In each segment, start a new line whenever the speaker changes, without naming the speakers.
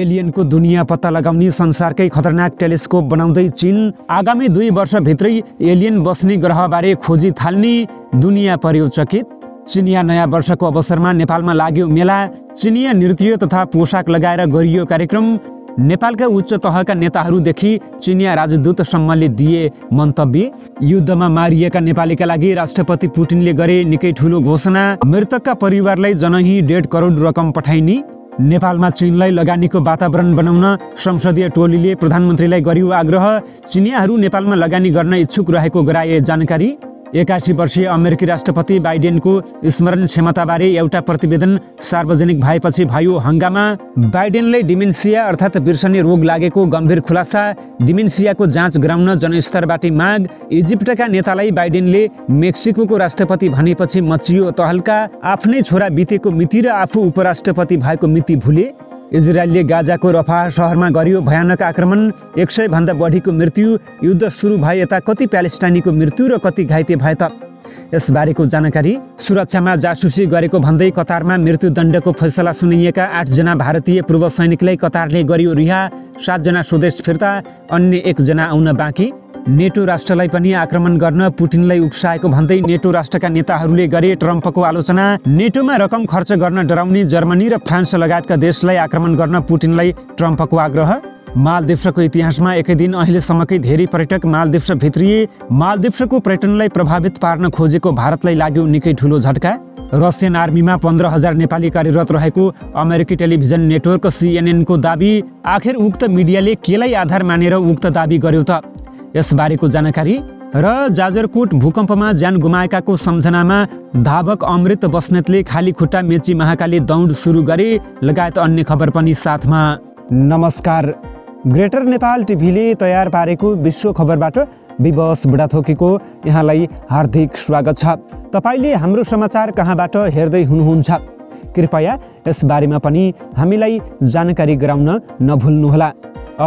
एलियनको दुनिया पत्ता लगाउने संसारकै खतरनाक टेलिस्कोप बनाउँदै चिन आगामी दुई वर्षभित्रै एलियन बस्ने ग्रहबारे खोजी थाल्ने दुनियाँ पर्यचकित चिनिया नयाँ वर्षको अवसरमा नेपालमा लाग्यो मेला चिनिया नृत्य तथा पोसाक लगाएर गरियो कार्यक्रम नेपालका उच्च तहका नेताहरूदेखि चिनिया राजदूतसम्मले दिए मन्तव्य युद्धमा मारिएका नेपालीका लागि राष्ट्रपति पुटिनले गरे निकै ठुलो घोषणा मृतकका परिवारलाई जनही डेढ करोड रकम पठाइने नेपालमा चिनलाई लगानीको वातावरण बनाउन संसदीय टोलीले प्रधानमन्त्रीलाई गरियो आग्रह चिनियाहरू नेपालमा लगानी गर्न इच्छुक रहेको गराए जानकारी एक्कासी वर्षीय अमेरिकी राष्ट्रपति बाइडेनको स्मरण क्षमताबारे एउटा प्रतिवेदन सार्वजनिक भएपछि भयो हङ्गामा बाइडेनले डिमेन्सिया अर्थात् बिर्सने रोग लागेको गम्भीर खुलासा डिमेन्सियाको जाँच गराउन जनस्तरबाट माग इजिप्टका नेतालाई बाइडेनले मेक्सिको राष्ट्रपति भनेपछि मचियो तहल्का आफ्नै छोरा बितेको मिति र आफू उपराष्ट्रपति भएको मिति भुले इजरायलले गाजाको रफा सहरमा गरियो भयानक आक्रमण एक सयभन्दा बढीको मृत्यु युद्ध सुरु भए यता कति प्यालेस्टाइनीको मृत्यु र कति घाइते भए त यसबारेको जानकारी सुरक्षामा जासुसी गरेको भन्दै कतारमा मृत्युदण्डको फैसला सुनिएका आठजना भारतीय पूर्व सैनिकलाई कतारले गरियो रिहा सातजना स्वदेश फिर्ता अन्य एकजना आउन बाँकी नेटो राष्ट्रलाई पनि आक्रमण गर्न पुटिनलाई उक्साएको भन्दै नेटो राष्ट्रका नेताहरूले गरे ट्रम्पको आलोचना नेटोमा रकम खर्च गर्न डराउने जर्मनी र फ्रान्स लगायतका देशलाई आक्रमण गर्न पुटिनलाई ट्रम्पको आग्रह मालदिप्सको इतिहासमा एकै दिन अहिलेसम्मकै धेरै पर्यटक मालदिप्स भित्रिए मालदिप्सको पर्यटनलाई प्रभावित पार्न खोजेको भारतलाई लाग्यो निकै ठुलो झट्का रसियन आर्मीमा पन्ध्र हजार नेपाली कार्यरत रहेको अमेरिकी टेलिभिजन नेटवर्क सिएनएनको दावी आखिर उक्त मिडियाले केलाई आधार मानेर उक्त दावी गर्यो त यसबारेको जानकारी र जाजरकोट भूकम्पमा ज्यान गुमाएकाको सम्झनामा धावक अमृत बस्नेतले खाली खुट्टा मेची महाकाली दौड सुरु गरे लगायत अन्य खबर पनि साथमा नमस्कार ग्रेटर नेपाल टिभीले तयार पारेको विश्व खबरबाट विवश बुढाथोकीको यहाँलाई हार्दिक स्वागत छ तपाईँले हाम्रो समाचार कहाँबाट हेर्दै हुनुहुन्छ कृपया यसबारेमा पनि हामीलाई जानकारी गराउन नभुल्नुहोला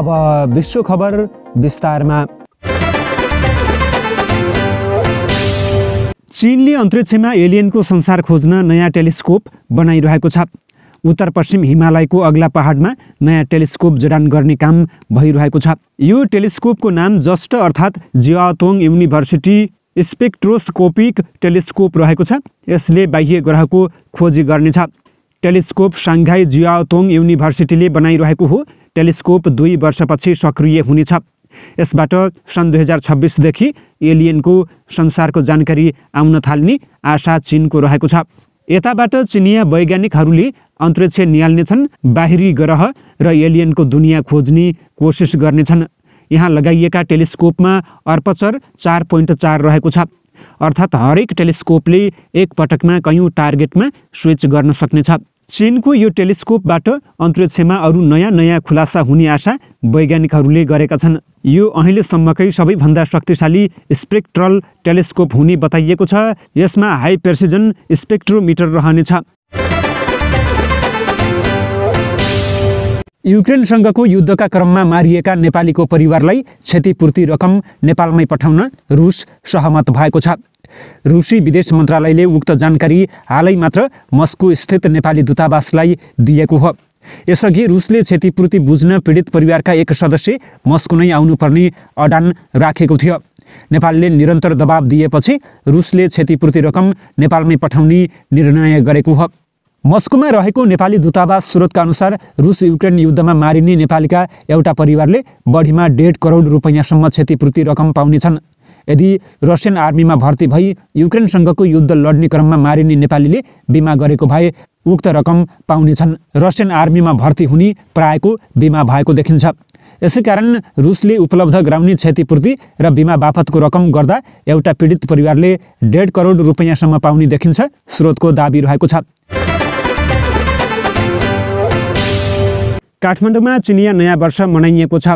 अब विश्व खबर विस्तारमा चिनले अन्तरिक्षमा एलियनको संसार खोज्न नयाँ टेलिस्कोप बनाइरहेको छ उत्तर पश्चिम हिमालयको अग्ला पहाडमा नयाँ टेलिस्कोप जडान गर्ने काम भइरहेको छ यो टेलिस्कोपको नाम जस्ट अर्थात् जियातोङ युनिभर्सिटी स्पेक्ट्रोस्कोपिक टेलिस्कोप रहेको छ यसले बाह्य ग्रहको खोजी गर्नेछ टेलिस्कोप साङ्घाई जियातोङ युनिभर्सिटीले बनाइरहेको हो टेलिस्कोप दुई वर्षपछि सक्रिय हुनेछ यसबाट सन् दुई हजार छब्बिसदेखि एलियनको संसारको जानकारी आउन थाल्ने आशा चिनको रहेको छ यताबाट चिनिया वैज्ञानिकहरूले अन्तरिक्ष निहाल्नेछन् बाहिरी ग्रह र एलियनको दुनियाँ खोज्ने कोसिस गर्नेछन् यहाँ लगाइएका टेलिस्कोपमा अर्पचर चार पोइन्ट चार रहेको छ अर्थात् हरेक टेलिस्कोपले एक कयौँ टार्गेटमा स्विच गर्न सक्नेछ चिनको यो टेलिस्कोपबाट अन्तरिक्षमा अरू नयाँ नयाँ खुलासा हुने आशा वैज्ञानिकहरूले गरेका छन् यो अहिलेसम्मकै सबैभन्दा शक्तिशाली स्पेक्ट्रल टेलिस्कोप हुने बताइएको छ यसमा हाई प्रेसिजन स्पेक्ट्रोमिटर रहनेछ युक्रेनसँगको युद्धका क्रममा मारिएका नेपालीको परिवारलाई क्षतिपूर्ति रकम नेपालमै पठाउन रुस सहमत भएको छ रुसी विदेश मन्त्रालयले उक्त जानकारी हालै मात्र मस्को स्थित नेपाली दूतावासलाई दिएको हो यसअघि रुसले क्षतिपूर्ति बुझ्न पीडित परिवारका एक सदस्य मस्को नै आउनुपर्ने अडान राखेको थियो नेपालले निरन्तर दबाब दिएपछि रुसले क्षतिपूर्ति रकम नेपालमै पठाउने निर्णय गरेको हो मस्कोमा रहेको नेपाली दूतावास स्रोतका अनुसार रुस युक्रेन युद्धमा मारिने नेपालीका एउटा परिवारले बढीमा डेढ करोड रुपैयाँसम्म क्षतिपूर्ति रकम पाउनेछन् यदि रसियन आर्मीमा भर्ती भई युक्रेनसँगको युद्ध लड्ने क्रममा मारिने नेपालीले बिमा गरेको भए उक्त रकम पाउनेछन् रसियन आर्मीमा भर्ती हुने प्रायको बिमा भएको देखिन्छ यसै कारण रुसले उपलब्ध गराउने क्षतिपूर्ति र बिमा बापतको रकम गर्दा एउटा पीडित परिवारले डेढ करोड रुपियाँसम्म पाउने देखिन्छ स्रोतको दावी रहेको छ काठमाडौँमा चिनिया नयाँ वर्ष मनाइएको छ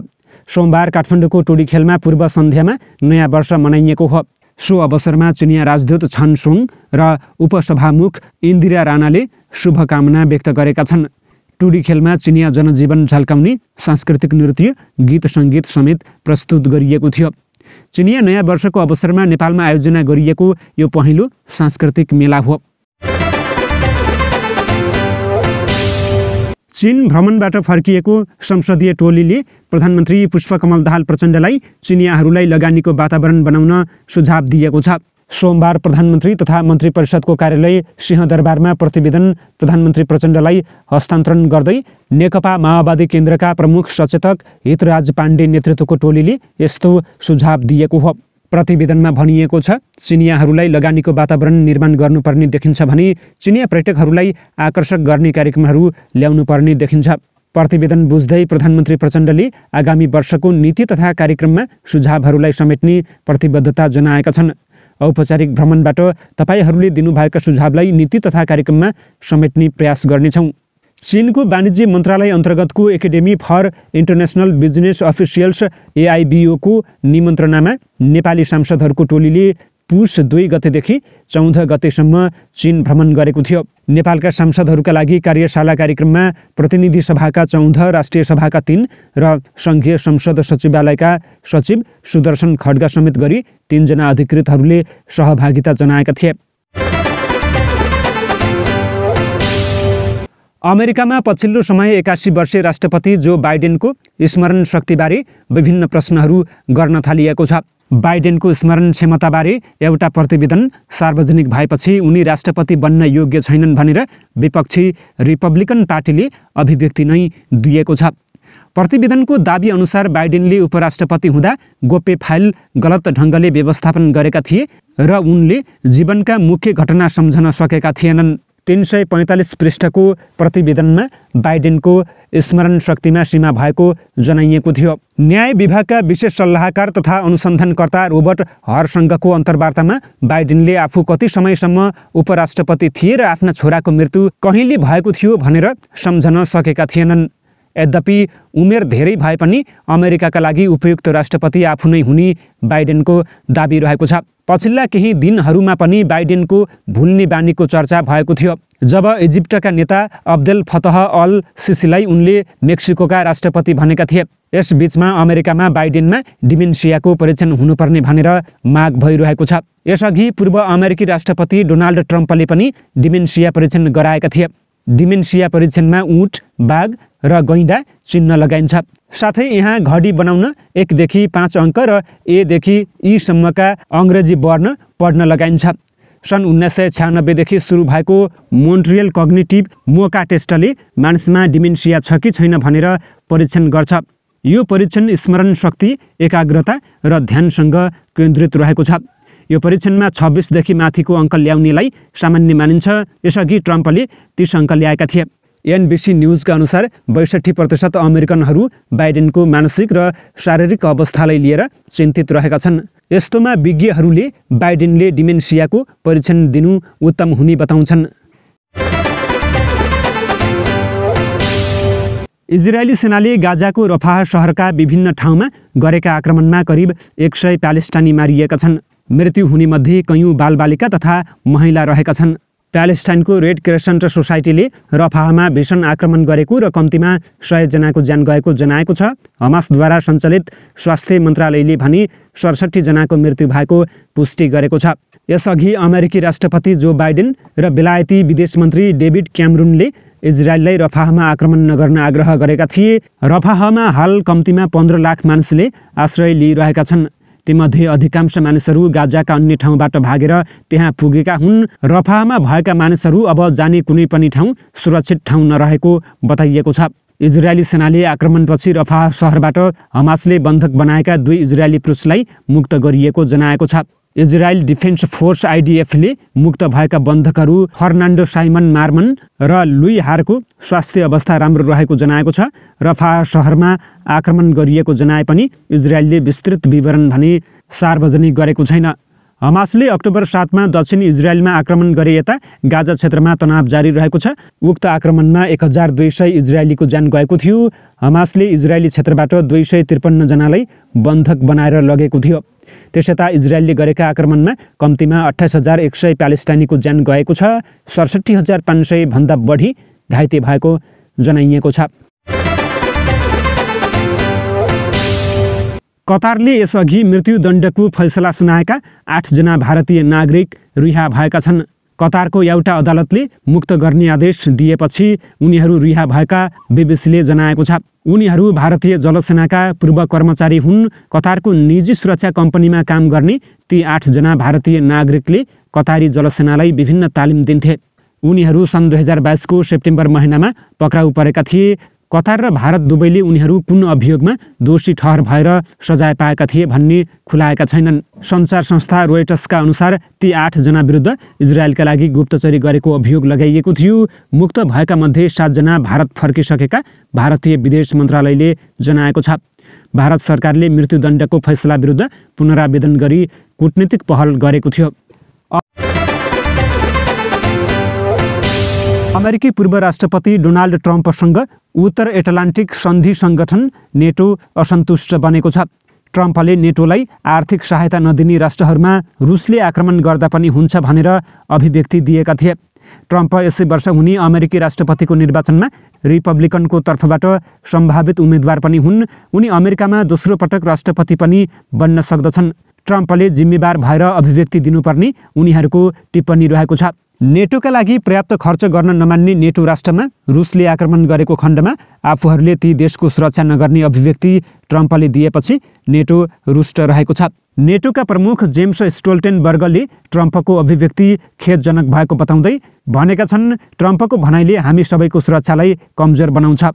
सोमबार काठमाडौँको टोली खेलमा पूर्व सन्ध्यामा नयाँ वर्ष मनाइएको हो सो अवसरमा चिनिया राजदूत छन सोङ र उपसभामुख इन्दिरा राणाले शुभकामना व्यक्त गरेका छन् टुडी खेलमा चिनिया जनजीवन झल्काउने सांस्कृतिक नृत्य गीत सङ्गीत समेत प्रस्तुत गरिएको थियो चिनिया नयाँ वर्षको अवसरमा नेपालमा आयोजना गरिएको यो पहिलो सांस्कृतिक मेला हो चीन भ्रमणबाट फर्किएको संसदीय टोलीले प्रधानमन्त्री पुष्पकमल दाहाल प्रचण्डलाई चिनियाहरूलाई लगानीको वातावरण बनाउन सुझाव दिएको छ सोमबार प्रधानमन्त्री तथा मन्त्री परिषदको कार्यालय सिंहदरबारमा प्रतिवेदन प्रधानमन्त्री प्रचण्डलाई हस्तान्तरण गर्दै नेकपा माओवादी केन्द्रका प्रमुख सचेतक हितराज पाण्डे नेतृत्वको टोलीले यस्तो सुझाव दिएको हो प्रतिवेदनमा भनिएको छ चिनियाहरूलाई लगानीको वातावरण निर्माण गर्नुपर्ने देखिन्छ भने चिनिया पर्यटकहरूलाई आकर्षक गर्ने कार्यक्रमहरू ल्याउनुपर्ने देखिन्छ प्रतिवेदन बुझ्दै प्रधानमन्त्री प्रचण्डले आगामी वर्षको नीति तथा कार्यक्रममा सुझावहरूलाई समेट्ने प्रतिबद्धता जनाएका छन् औपचारिक भ्रमणबाट तपाईँहरूले दिनुभएका सुझावलाई नीति तथा कार्यक्रममा समेट्ने प्रयास गर्नेछौँ चिनको वाणिज्य मन्त्रालय अन्तर्गतको academy for international business officials एआइबिओको निमन्त्रणामा नेपाली सांसदहरूको टोलीले पुष दुई गतेदेखि चौध गतेसम्म चिन भ्रमण गरेको थियो नेपालका सांसदहरूका लागि कार्यशाला कार्यक्रममा प्रतिनिधि सभाका चौध राष्ट्रिय सभाका तिन र सङ्घीय संसद सचिवालयका सचिव सुदर्शन खड्गा समेत गरी तिनजना अधिकृतहरूले सहभागिता जनाएका थिए अमेरिकामा पछिल्लो समय एकासी वर्षे राष्ट्रपति जो बाइडेनको स्मरण शक्तिबारे विभिन्न प्रश्नहरू गर्न थालिएको छ बाइडेनको स्मरण क्षमताबारे एउटा प्रतिवेदन सार्वजनिक भएपछि उनी राष्ट्रपति बन्न योग्य छैनन् भनेर विपक्षी रिपब्लिकन पार्टीले अभिव्यक्ति नै दिएको छ प्रतिवेदनको दावी अनुसार बाइडेनले उपराष्ट्रपति हुँदा गोप्य फाइल गलत ढङ्गले व्यवस्थापन गरेका थिए र उनले जीवनका मुख्य घटना सम्झन सकेका थिएनन् तिन सय पैँतालिस पृष्ठको प्रतिवेदनमा बाइडेनको स्मरण शक्तिमा सीमा भएको जनाइएको थियो न्याय विभागका विशेष सल्लाहकार तथा अनुसन्धानकर्ता रोबर्ट हरसँगको अन्तर्वार्तामा बाइडेनले आफू कति समयसम्म उपराष्ट्रपति थिए र आफ्ना छोराको मृत्यु कहिले भएको थियो भनेर सम्झन सकेका थिएनन् यद्यपि उमेर धेरै भए पनि अमेरिकाका लागि उपयुक्त राष्ट्रपति आफू नै हुने बाइडेनको दाबी रहेको छ पछिल्ला केही दिनहरूमा पनि बाइडेनको भुल्ने बानीको चर्चा भएको थियो जब इजिप्टका नेता अब्देल फतह अल सिसीलाई उनले मेक्सिकोका राष्ट्रपति भनेका थिए यसबीचमा अमेरिकामा बाइडेनमा डिमेन्सियाको परीक्षण हुनुपर्ने भनेर माग भइरहेको छ यसअघि पूर्व अमेरिकी राष्ट्रपति डोनाल्ड ट्रम्पले पनि डिमेन्सिया परीक्षण गराएका थिए डिमेन्सिया परीक्षणमा उठ बाघ र गैँडा चिन्ह लगाइन्छ साथै यहाँ घडी बनाउन एकदेखि पाँच अङ्क र एदेखि ईसम्मका अङ्ग्रेजी वर्ण पढ्न लगाइन्छ सन् उन्नाइस सय छ्यानब्बेदेखि सुरु भएको मोन्ट्रियल कग्नेटिभ मोका टेस्टले मानिसमा डिमेन्सिया छ कि छैन भनेर परीक्षण गर्छ यो परीक्षण स्मरण शक्ति एकाग्रता र ध्यानसँग केन्द्रित रहेको छ यो परीक्षणमा छब्बिसदेखि माथिको अङ्क ल्याउनेलाई सामान्य मानिन्छ यसअघि ट्रम्पले तीस अङ्क ल्याएका थिए एनबिसी न्युजका अनुसार बैसठी प्रतिशत अमेरिकनहरू बाइडेनको मानसिक र शारीरिक अवस्थालाई लिएर चिन्तित रहेका छन् यस्तोमा विज्ञहरूले बाइडेनले डिमेन्सियाको परीक्षण दिनु उत्तम हुने बताउँछन् इजरायली सेनाले गाजाको रफाह सहरका विभिन्न ठाउँमा गरेका आक्रमणमा करिब एक सय प्यालेस्टानी मारिएका छन् मृत्यु हुनेमध्ये कैयौँ बालबालिका तथा महिला रहेका छन् प्यालेस्टाइनको रेड क्रेसेन्ट सोसाइटीले रफाहमा भीषण आक्रमण गरेको र कम्तीमा सयजनाको ज्यान गएको जनाएको छ हमासद्वारा सञ्चालित स्वास्थ्य मन्त्रालयले भने सडसठीजनाको मृत्यु भएको पुष्टि गरेको छ यसअघि अमेरिकी राष्ट्रपति जो बाइडेन र बेलायती विदेश मन्त्री डेभिड क्यामरुनले इजरायललाई रफाहमा आक्रमण नगर्न आग्रह गरेका थिए रफाहमा हाल कम्तीमा पन्ध्र लाख मानिसले आश्रय लिइरहेका छन् तीमध्ये अधिकांश मानिसहरू गाजाका अन्य ठाउँबाट भागेर त्यहाँ पुगेका हुन् रफामा भएका मानिसहरू अब जाने कुनै पनि ठाउँ सुरक्षित ठाउँ नरहेको बताइएको छ इजरायली सेनाले आक्रमणपछि रफा सहरबाट हमासले बन्धक बनाएका दुई इजरायली पुरुषलाई मुक्त गरिएको जनाएको छ इजरायल डिफेन्स फोर्स आइडिएफले मुक्त भएका बन्धकहरू फर्नान्डो साइमन मार्मन र लुई हारको स्वास्थ्य अवस्था राम्रो रहेको जनाएको छ रफा सहरमा आक्रमण गरिएको जनाए पनि इजरायलले विस्तृत विवरण भने सार्वजनिक गरेको छैन हमासले अक्टोबर सातमा दक्षिण इजरायलमा आक्रमण गरे यता गाजा क्षेत्रमा तनाव जारी रहेको छ उक्त आक्रमणमा एक हजार दुई सय इजरायलीको ज्यान गएको थियो हमासले इजरायली क्षेत्रबाट दुई सय त्रिपन्नजनालाई बन्धक बनाएर लगेको थियो त्यस यता इजरायलले गरेका आक्रमणमा कम्तीमा अठाइस हजार एक सय प्यालेस्टाइनीको ज्यान गएको छ सडसठी हजार पाँच सयभन्दा बढी घाइते भएको जनाइएको छ कतारले यसअघि मृत्युदण्डको फैसला सुनाएका आठजना भारतीय नागरिक रिहा भएका छन् कतारको एउटा अदालतले मुक्त गर्ने आदेश दिएपछि उनीहरू रिहा भएका बिबिसीले जनाएको छ उनीहरू भारतीय जलसेनाका पूर्व कर्मचारी हुन् कतारको निजी सुरक्षा कम्पनीमा काम गर्ने ती आठजना भारतीय नागरिकले कतारी जलसेनालाई विभिन्न तालिम दिन्थे उनीहरू सन् दुई हजार बाइसको सेप्टेम्बर महिनामा पक्राउ परेका थिए कतार र भारत दुवैले उनीहरू कुन अभियोगमा दोषी ठहर भएर सजाय पाएका थिए भन्ने खुलाएका छैनन् सञ्चार संस्था रोयटसका अनुसार ती आठजना विरुद्ध इजरायलका लागि गुप्तचरी गरेको अभियोग लगाइएको थियो मुक्त भएका मध्ये सातजना भारत फर्किसकेका भारतीय विदेश मन्त्रालयले जनाएको छ भारत सरकारले मृत्युदण्डको फैसला विरुद्ध पुनरावेदन गरी कुटनीतिक पहल गरेको थियो अमेरिकी पूर्व राष्ट्रपति डोनाल्ड ट्रम्पसँग उत्तर एटलान्टिक सन्धि सङ्गठन नेटो असन्तुष्ट बनेको छ ट्रम्पले नेटोलाई आर्थिक सहायता नदिने राष्ट्रहरूमा रुसले आक्रमण गर्दा पनि हुन्छ भनेर अभिव्यक्ति दिएका थिए ट्रम्प यसै वर्ष हुने अमेरिकी राष्ट्रपतिको निर्वाचनमा रिपब्लिकनको तर्फबाट सम्भावित उम्मेद्वार पनि हुन् उनी अमेरिकामा दोस्रो पटक राष्ट्रपति पनि बन्न सक्दछन् ट्रम्पले जिम्मेवार भएर अभिव्यक्ति दिनुपर्ने उनीहरूको टिप्पणी रहेको छ नेटोका लागि पर्याप्त खर्च गर्न नमान्ने नेटो राष्ट्रमा रुसले आक्रमण गरेको खण्डमा आफूहरूले ती देशको सुरक्षा नगर्ने अभिव्यक्ति ट्रम्पले दिएपछि नेटो रुष्ट रहेको छ नेटोका प्रमुख जेम्स स्टोल्टेनबर्गले ट्रम्पको अभिव्यक्ति खेदजनक भएको बताउँदै भनेका छन् ट्रम्पको भनाइले हामी सबैको सुरक्षालाई कमजोर बनाउँछ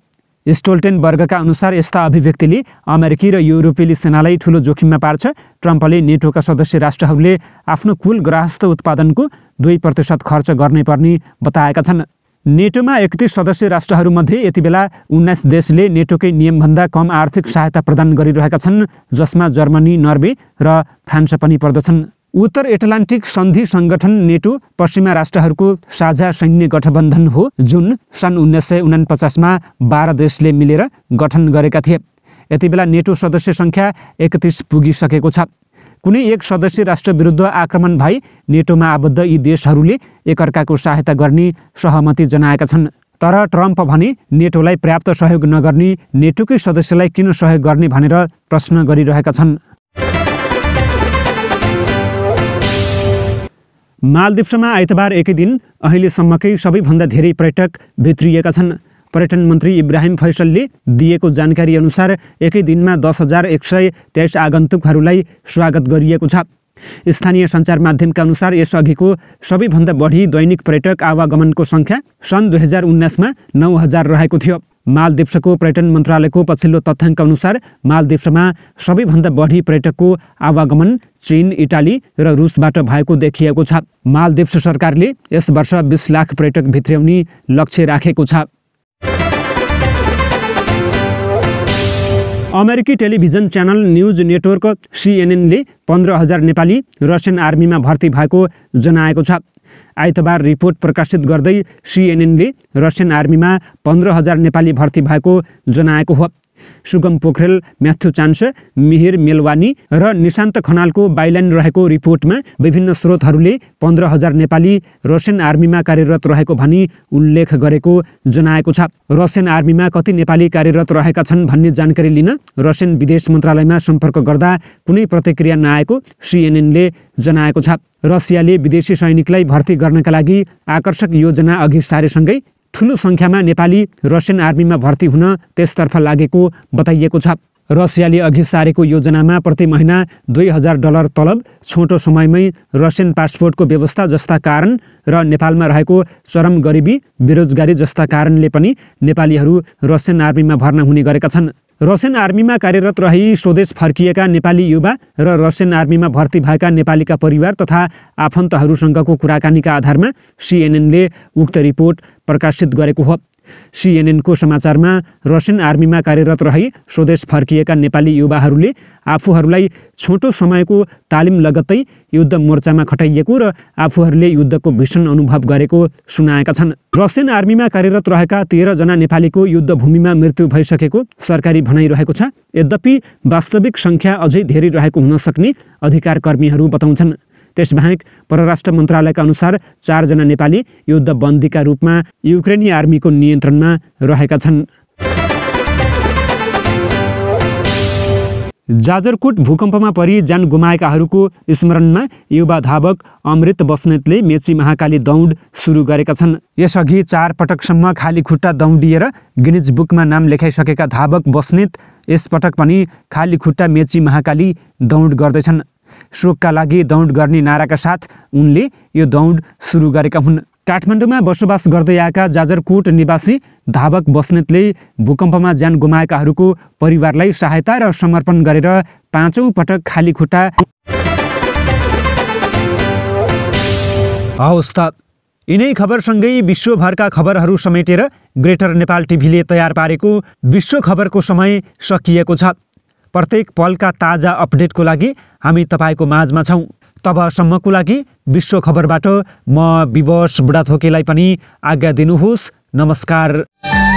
वर्गका अनुसार यस्ता अभिव्यक्तिले अमेरिकी र युरोपेली सेनालाई ठुलो जोखिममा पार्छ ट्रम्पले नेटोका सदस्य राष्ट्रहरूले आफ्नो कुल ग्राहस्थ उत्पादनको दुई प्रतिशत खर्च गर्नैपर्ने बताएका छन् नेटोमा एकतिस सदस्य राष्ट्रहरूमध्ये यति बेला उन्नाइस देशले नेटोकै नियमभन्दा कम आर्थिक सहायता प्रदान गरिरहेका छन् जसमा जर्मनी नर्वे र फ्रान्स पनि पर्दछन् उत्तर एटलान्टिक सन्धि सङ्गठन नेटो पश्चिमा राष्ट्रहरूको साझा सैन्य गठबन्धन हो जुन सन् उन्नाइस सय उनापचासमा बाह्र देशले मिलेर गठन गरेका थिए यति बेला नेटो सदस्य सङ्ख्या एकतिस पुगिसकेको छ कुनै एक सदस्य राष्ट्रविरुद्ध आक्रमण भए नेटोमा आबद्ध यी देशहरूले एकअर्काको सहायता गर्ने सहमति जनाएका छन् तर ट्रम्प भने नेटोलाई पर्याप्त सहयोग नगर्ने नेटोकै सदस्यलाई किन सहयोग गर्ने भनेर प्रश्न गरिरहेका छन् मालदिप्समा आइतबार एकै दिन अहिलेसम्मकै सबैभन्दा धेरै पर्यटक भित्रिएका छन् पर्यटन मन्त्री इब्राहिम फैसलले दिएको जानकारी अनुसार एकै दिनमा दस हजार एक सय तेइस आगन्तुकहरूलाई स्वागत गरिएको छ स्थानीय सञ्चार माध्यमका अनुसार यसअघिको सबैभन्दा बढी दैनिक पर्यटक आवागमनको सङ्ख्या सन् दुई हजार उन्नाइसमा नौ हजार रहेको थियो मालदिप्सको पर्यटन मन्त्रालयको पछिल्लो तथ्याङ्क अनुसार मालदिप्समा सबैभन्दा बढी पर्यटकको आवागमन चीन इटाली र रुसबाट भएको देखिएको छ मालदिप्स सरकारले यस वर्ष बिस लाख पर्यटक भित्र्याउने लक्ष्य राखेको छ अमेरिकी टेलिभिजन च्यानल न्युज नेटवर्क सिएनएनले पन्ध्र हजार नेपाली रसियन आर्मीमा भर्ती भएको जनाएको छ आइतबार रिपोर्ट प्रकाशित गर्दै सिएनएनले रसियन आर्मीमा पन्ध्र हजार नेपाली भर्ती भएको जनाएको हो सुगम पोखरेल म्याथ्यु चान्स मिहिर मेलवानी र निशान्त खनालको बाइलाइन रहेको रिपोर्टमा विभिन्न स्रोतहरूले पन्ध्र हजार नेपाली रसियन आर्मीमा कार्यरत रहेको भनी उल्लेख गरेको जनाएको छ रसियन आर्मीमा कति नेपाली कार्यरत रहेका छन् भन्ने जानकारी लिन रसियन विदेश मन्त्रालयमा सम्पर्क गर्दा कुनै प्रतिक्रिया नआएको सिएनएनले जनाएको छ रसियाले विदेशी सैनिकलाई भर्ती गर्नका लागि आकर्षक योजना अघि सारेसँगै ठुलो सङ्ख्यामा नेपाली रसियन आर्मीमा भर्ती हुन त्यसतर्फ लागेको बताइएको छ रसियाले अघि सारेको योजनामा प्रति महिना दुई हजार डलर तलब छोटो समयमै रसियन पासपोर्टको व्यवस्था जस्ता कारण र नेपालमा रहेको चरम गरिबी बेरोजगारी जस्ता कारणले पनि नेपालीहरू रसियन आर्मीमा भर्ना हुने गरेका छन् रसियन आर्मीमा कार्यरत रही स्वदेश फर्किएका नेपाली युवा र रसियन आर्मीमा भर्ती भएका नेपालीका परिवार तथा आफन्तहरूसँगको कुराकानीका आधारमा सिएनएनले उक्त रिपोर्ट प्रकाशित गरेको हो सिएनएनको समाचारमा रसियन आर्मीमा कार्यरत रही स्वदेश फर्किएका नेपाली युवाहरूले आफूहरूलाई छोटो समयको तालिम लगत्तै युद्ध मोर्चामा खटाइएको र आफूहरूले युद्धको भीषण अनुभव गरेको सुनाएका छन् रसियन आर्मीमा कार्यरत रहेका तेह्रजना नेपालीको युद्धभूमिमा मृत्यु भइसकेको सरकारी भनाइरहेको छ यद्यपि वास्तविक सङ्ख्या अझै धेरै रहेको हुन सक्ने अधिकार बताउँछन् त्यसबाहेक परराष्ट्र मन्त्रालयका अनुसार चारजना नेपाली युद्धबन्दीका रूपमा युक्रेनी आर्मीको नियन्त्रणमा रहेका छन् जाजरकोट भूकम्पमा परि ज्यान गुमाएकाहरूको स्मरणमा युवा धावक अमृत बस्नेतले मेची महाकाली दौड सुरु गरेका छन् यसअघि चार पटकसम्म खाली खुट्टा दौडिएर गिनिज बुकमा नाम लेखाइसकेका धावक बस्नेत यसपटक पनि खाली खुट्टा मेची महाकाली दौड गर्दैछन् शोकका लागि दौड गर्ने नाराका साथ उनले यो दौड सुरु गरेका हुन् काठमाडौँमा बसोबास गर्दै आएका जाजरकोट निवासी धावक बस्नेतले भूकम्पमा ज्यान गुमाएकाहरूको परिवारलाई सहायता र समर्पण गरेर पाँचौँ पटक खाली खुट्टा हवस् त यिनै खबरसँगै विश्वभरका खबरहरू समेटेर ग्रेटर नेपाल टिभीले तयार पारेको विश्व खबरको समय सकिएको छ प्रत्येक पलका ताजा अपडेटको लागि हामी तपाईँको माझमा छौँ तबसम्मको लागि विश्व खबरबाट म विवश बुढाथोकेलाई पनि आज्ञा दिनुहोस् नमस्कार